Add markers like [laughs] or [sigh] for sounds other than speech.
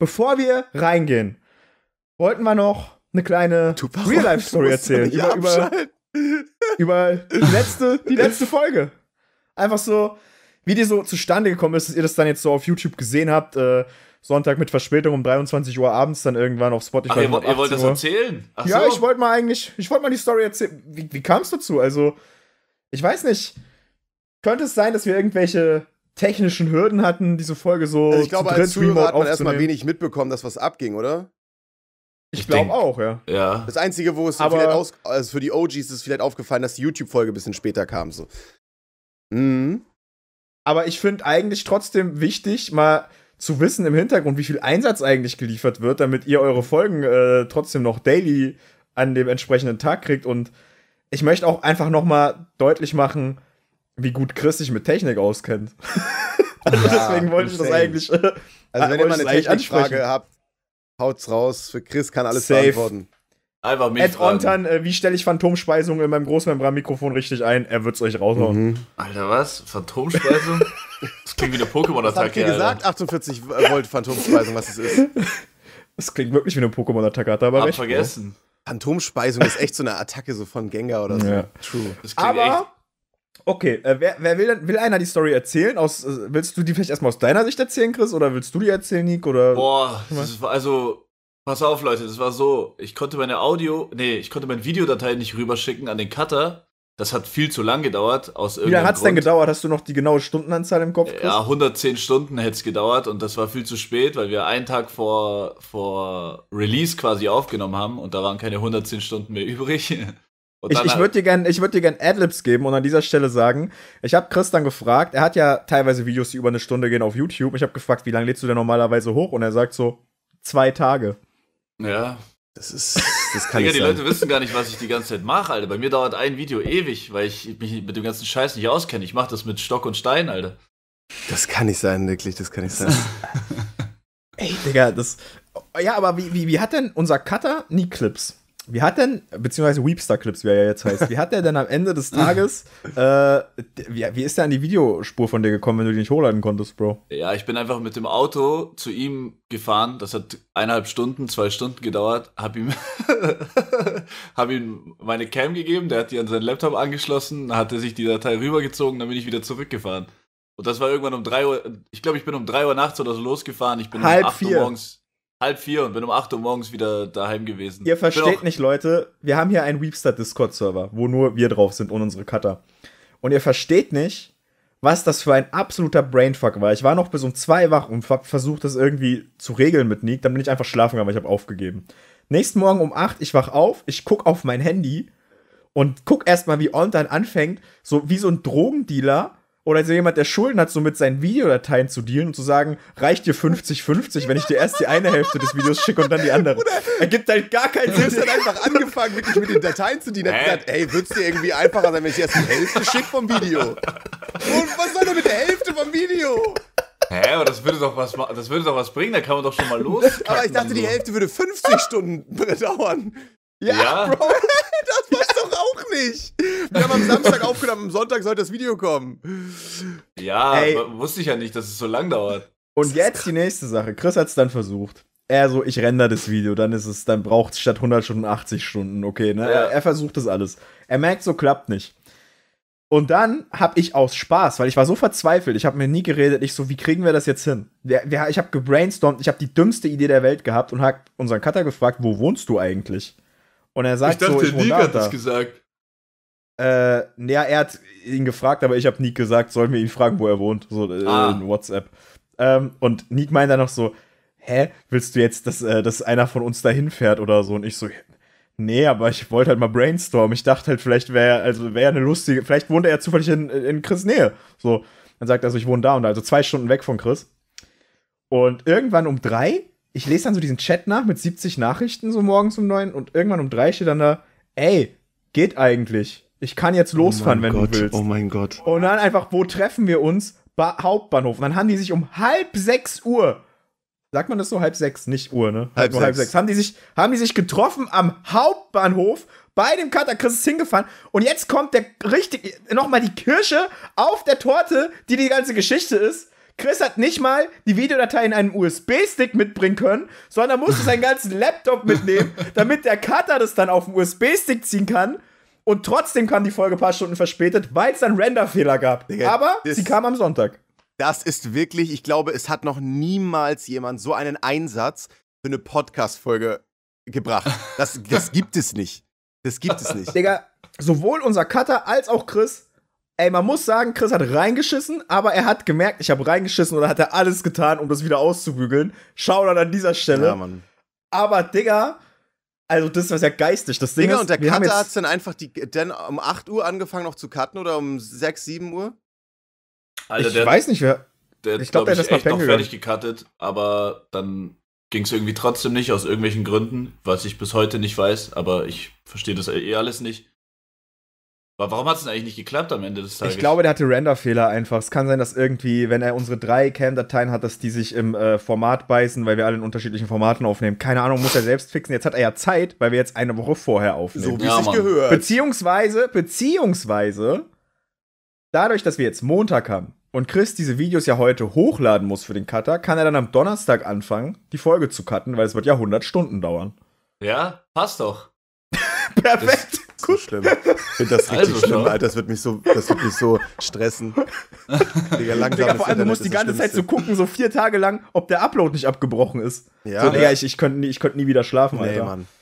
bevor wir reingehen, wollten wir noch eine kleine Real-Life-Story erzählen. Über, über, über die, letzte, die letzte Folge. Einfach so, wie die so zustande gekommen ist, dass ihr das dann jetzt so auf YouTube gesehen habt. Äh, Sonntag mit Verspätung um 23 Uhr abends dann irgendwann auf Spotify. Ach, ihr, wollt, ihr wollt das erzählen? Ach ja, so. ich wollte mal eigentlich, ich wollte mal die Story erzählen. Wie, wie kam es dazu? Also, ich weiß nicht. Könnte es sein, dass wir irgendwelche technischen Hürden hatten, diese Folge so. Also ich glaube, als Zuhörer hat man erstmal wenig mitbekommen, dass was abging, oder? Ich, ich glaube auch, ja. ja. Das Einzige, wo es Aber aus, also für die OGs ist es vielleicht aufgefallen, dass die YouTube-Folge ein bisschen später kam. So. Mhm. Aber ich finde eigentlich trotzdem wichtig, mal zu wissen im Hintergrund, wie viel Einsatz eigentlich geliefert wird, damit ihr eure Folgen äh, trotzdem noch daily an dem entsprechenden Tag kriegt. Und ich möchte auch einfach noch mal deutlich machen, wie gut Chris sich mit Technik auskennt. [laughs] Also ja, deswegen wollte ich das eigentlich. Äh, also, wenn ihr mal eine Technikfrage habt, haut's raus. Für Chris kann alles Safe. beantworten. Einfach mich Ed Ontan, äh, wie stelle ich Phantomspeisung in meinem Großmembranmikrofon richtig ein? Er wird's euch raushauen. Mhm. Alter, was? Phantomspeisung? [laughs] das klingt wie eine Pokémon-Attacke. Ich gesagt, 48 Volt Phantomspeisung, was es ist. [laughs] Das klingt wirklich wie eine Pokémon-Attacke, hat aber Hab recht. Ne? vergessen. Phantomspeisung ist echt so eine Attacke so von Gengar oder so. Ja. True. Das klingt aber echt Okay, äh, wer, wer will, denn, will einer die Story erzählen? Aus, äh, willst du die vielleicht erstmal aus deiner Sicht erzählen, Chris? Oder willst du die erzählen, Nick? Oder, Boah, das war also, pass auf, Leute, das war so. Ich konnte meine Audio, nee, ich konnte meine Videodatei nicht rüberschicken an den Cutter. Das hat viel zu lang gedauert. Aus Wie lange hat es denn gedauert? Hast du noch die genaue Stundenanzahl im Kopf? Chris? Ja, 110 Stunden hätte es gedauert und das war viel zu spät, weil wir einen Tag vor, vor Release quasi aufgenommen haben und da waren keine 110 Stunden mehr [laughs] übrig. Und ich, ich würde dir gerne würd gern Adlibs geben und an dieser Stelle sagen, ich habe Chris dann gefragt, er hat ja teilweise Videos, die über eine Stunde gehen auf YouTube. Ich habe gefragt, wie lange lädst du denn normalerweise hoch? Und er sagt so, zwei Tage. Ja. Das ist, das kann Digga, die Leute wissen gar nicht, was ich die ganze Zeit mache, Alter. Bei mir dauert ein Video ewig, weil ich mich mit dem ganzen Scheiß nicht auskenne. Ich mache das mit Stock und Stein, Alter. Das kann nicht sein, wirklich, das kann nicht sein. [laughs] Ey, Digga, das. Ja, aber wie, wie, wie hat denn unser Cutter nie Clips? wie hat denn, beziehungsweise Weepster Clips, wie er ja jetzt heißt, wie hat der denn am Ende des Tages, äh, wie, wie ist der an die Videospur von dir gekommen, wenn du die nicht hochladen konntest, Bro? Ja, ich bin einfach mit dem Auto zu ihm gefahren, das hat eineinhalb Stunden, zwei Stunden gedauert, hab ihm, [laughs] hab ihm meine Cam gegeben, der hat die an seinen Laptop angeschlossen, hat er sich die Datei rübergezogen, dann bin ich wieder zurückgefahren. Und das war irgendwann um drei Uhr, ich glaube, ich bin um drei Uhr nachts oder so losgefahren, ich bin halb um 8 vier. Uhr morgens halb vier und bin um acht Uhr morgens wieder daheim gewesen. Ihr versteht nicht, Leute, wir haben hier einen Weepster Discord-Server, wo nur wir drauf sind und unsere Cutter. Und ihr versteht nicht, was das für ein absoluter Brainfuck war. Ich war noch bis um zwei wach und hab versucht, das irgendwie zu regeln mit Nick. Dann bin ich einfach schlafen gegangen, weil ich habe aufgegeben. Nächsten Morgen um acht, ich wach auf, ich guck auf mein Handy und guck erstmal, wie Online anfängt, so wie so ein Drogendealer oder so jemand, der Schulden hat, so mit seinen Videodateien zu dealen und zu sagen, reicht dir 50-50, wenn ich dir erst die eine Hälfte des Videos schicke und dann die andere. er gibt halt gar keinen Sinn. Er hat einfach angefangen, wirklich mit den Dateien zu dealen. Er hat gesagt, ey, wird's dir irgendwie einfacher sein, wenn ich erst die Hälfte schicke vom Video? Und was soll denn mit der Hälfte vom Video? Hä, aber das würde doch was, das würde doch was bringen, da kann man doch schon mal los. Aber ich dachte, so. die Hälfte würde 50 Stunden [laughs] dauern. Ja, ja. Bro, [laughs] das war nicht. Wir haben am Samstag [laughs] aufgenommen, am Sonntag sollte das Video kommen. Ja, Ey. wusste ich ja nicht, dass es so lang dauert. Und jetzt die nächste Sache. Chris hat es dann versucht. Er so, ich render das Video, dann ist es, dann braucht es statt 100 Stunden 80 Stunden, okay, ne? Ja. Er, versucht das alles. Er merkt, so klappt nicht. Und dann habe ich aus Spaß, weil ich war so verzweifelt, ich habe mir nie geredet, ich so, wie kriegen wir das jetzt hin? ich habe gebrainstormt, ich habe die dümmste Idee der Welt gehabt und habe unseren Cutter gefragt, wo wohnst du eigentlich? Und er sagt ich dachte, so, ich wohne da. gesagt. Äh, ja, er hat ihn gefragt, aber ich habe Nick gesagt, sollen wir ihn fragen, wo er wohnt, so äh, ah. in WhatsApp. Ähm, und Nick meint dann noch so, hä, willst du jetzt, dass, äh, dass einer von uns dahin fährt oder so? Und ich so, nee, aber ich wollte halt mal brainstormen. Ich dachte halt, vielleicht wäre also wäre eine lustige, vielleicht wohnt er ja zufällig in, in Chris Nähe. So, dann sagt er so, also, ich wohne da und da, also zwei Stunden weg von Chris. Und irgendwann um drei, ich lese dann so diesen Chat nach mit 70 Nachrichten so morgens um neun und irgendwann um drei steht dann da, ey, geht eigentlich. Ich kann jetzt losfahren, oh wenn Gott, du willst. Oh mein Gott. Und dann einfach, wo treffen wir uns? Ba Hauptbahnhof. Und dann haben die sich um halb sechs Uhr, sagt man das so, halb sechs, nicht Uhr, ne? Halb, sechs. halb sechs. Haben die, sich, haben die sich getroffen am Hauptbahnhof bei dem Cutter. Chris ist hingefahren. Und jetzt kommt der richtig, nochmal die Kirsche auf der Torte, die die ganze Geschichte ist. Chris hat nicht mal die Videodatei in einem USB-Stick mitbringen können, sondern musste seinen ganzen Laptop mitnehmen, [laughs] damit der Cutter das dann auf dem USB-Stick ziehen kann. Und trotzdem kam die Folge ein paar Stunden verspätet, weil es dann Renderfehler gab. Digga, Aber sie kam am Sonntag. Das ist wirklich, ich glaube, es hat noch niemals jemand so einen Einsatz für eine Podcast-Folge gebracht. Das, das gibt es nicht. Das gibt es nicht. Digga, sowohl unser Cutter als auch Chris ey, man muss sagen, Chris hat reingeschissen, aber er hat gemerkt, ich habe reingeschissen und hat er alles getan, um das wieder auszubügeln. Schau dann an dieser Stelle. Ja, Mann. Aber, Digga, also das war was ja geistig. Das Ding genau, ist, und der Cutter hat es dann einfach die, dann um 8 Uhr angefangen noch zu cutten oder um 6, 7 Uhr? Alter, ich der, weiß nicht, wer. Der, ich glaube, glaub, der ist noch gegangen. fertig gecuttet, aber dann ging es irgendwie trotzdem nicht aus irgendwelchen Gründen, was ich bis heute nicht weiß, aber ich verstehe das eh alles nicht. Aber warum hat es denn eigentlich nicht geklappt am Ende des Tages? Ich glaube, der hatte Renderfehler einfach. Es kann sein, dass irgendwie, wenn er unsere drei Cam-Dateien hat, dass die sich im äh, Format beißen, weil wir alle in unterschiedlichen Formaten aufnehmen. Keine Ahnung, muss er selbst fixen. Jetzt hat er ja Zeit, weil wir jetzt eine Woche vorher aufnehmen. So wie ja, es sich gehört. Beziehungsweise, beziehungsweise, dadurch, dass wir jetzt Montag haben und Chris diese Videos ja heute hochladen muss für den Cutter, kann er dann am Donnerstag anfangen, die Folge zu cutten, weil es wird ja 100 Stunden dauern. Ja, passt doch. [laughs] Perfekt. Das Gut. So schlimm. Ich finde das richtig also, schlimm, Alter. Das wird mich so, das wird mich so stressen. Digga, langsam Digga, vor allem, du musst die ganze Zeit so gucken, so vier Tage lang, ob der Upload nicht abgebrochen ist. Ja. So, Digga, ich, ich könnte nie, könnt nie wieder schlafen, Alter. nee, Mann.